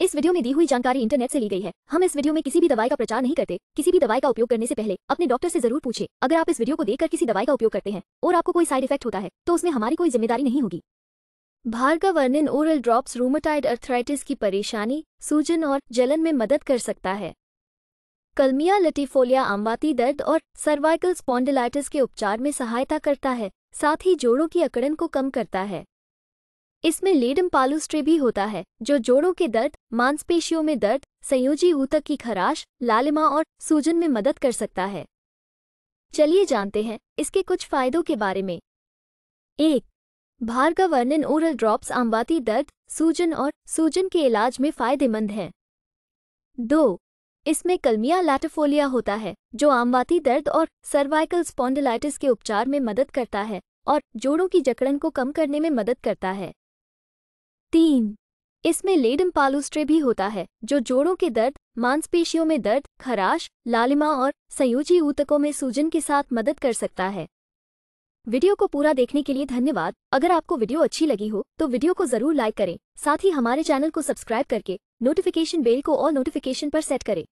इस वीडियो में दी हुई जानकारी इंटरनेट से ली गई है हम इस वीडियो में किसी भी दवाई का प्रचार नहीं करते किसी भी दवाई का उपयोग करने से पहले अपने डॉक्टर से जरूर पूछे अगर आप इस वीडियो को देखकर किसी दवाई का उपयोग करते हैं और आपको कोई साइड इफेक्ट होता है तो उसमें हमारी कोई जिम्मेदारी नहीं होगी भार्गव वर्निन वर्णन ओरल ड्रॉप्स रूमोटाइड अर्थराइटिस की परेशानी सूजन और जलन में मदद कर सकता है कलमिया लटीफोलिया आमवाती दर्द और सर्वाइकल स्पॉन्डिलाइटिस के उपचार में सहायता करता है साथ ही जोड़ों की अकड़न को कम करता है इसमें लेडम पालुस्ट्रे भी होता है जो जोड़ों के दर्द मांसपेशियों में दर्द संयोजी ऊतक की खराश लालिमा और सूजन में मदद कर सकता है चलिए जानते हैं इसके कुछ फायदों के बारे में एक भार का वर्णन ओरल ड्रॉप्स आमवाती दर्द सूजन और सूजन के इलाज में फायदेमंद हैं दो इसमें कलमिया लैटोफोलिया होता है जो आमवाती दर्द और सर्वाइकल स्पॉन्डिलाइटिस के उपचार में मदद करता है और जोड़ों की जकड़न को कम करने में मदद करता है तीन इसमें लेडम पालूस्ट्रे भी होता है जो जोड़ों के दर्द मांसपेशियों में दर्द खराश लालिमा और संयोजी ऊतकों में सूजन के साथ मदद कर सकता है वीडियो को पूरा देखने के लिए धन्यवाद अगर आपको वीडियो अच्छी लगी हो तो वीडियो को जरूर लाइक करें साथ ही हमारे चैनल को सब्सक्राइब करके नोटिफिकेशन बेल को और नोटिफिकेशन पर सेट करें